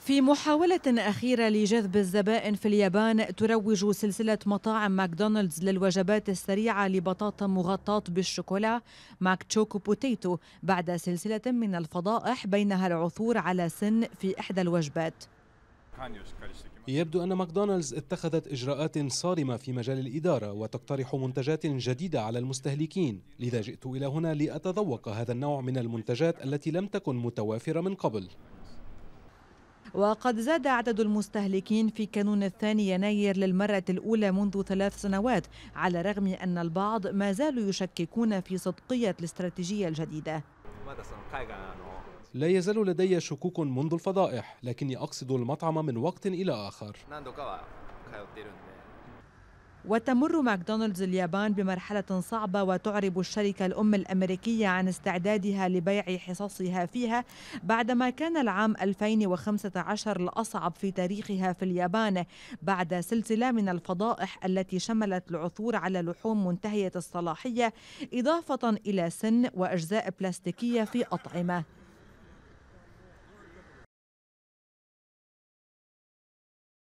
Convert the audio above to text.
في محاولة أخيرة لجذب الزبائن في اليابان تروج سلسلة مطاعم ماكدونالدز للوجبات السريعة لبطاطا مغطاة بالشوكولا ماك تشوكو بوتيتو بعد سلسلة من الفضائح بينها العثور على سن في إحدى الوجبات يبدو أن ماكدونالدز اتخذت إجراءات صارمة في مجال الإدارة وتقترح منتجات جديدة على المستهلكين لذا جئت إلى هنا لأتذوق هذا النوع من المنتجات التي لم تكن متوافرة من قبل وقد زاد عدد المستهلكين في كانون الثاني يناير للمرة الأولى منذ ثلاث سنوات على الرغم أن البعض ما زالوا يشككون في صدقية الاستراتيجية الجديدة لا يزال لدي شكوك منذ الفضائح لكني أقصد المطعم من وقت إلى آخر وتمر ماكدونالدز اليابان بمرحلة صعبة وتعرب الشركة الأم الأمريكية عن استعدادها لبيع حصصها فيها بعدما كان العام 2015 الأصعب في تاريخها في اليابان بعد سلسلة من الفضائح التي شملت العثور على لحوم منتهية الصلاحية إضافة إلى سن وأجزاء بلاستيكية في أطعمة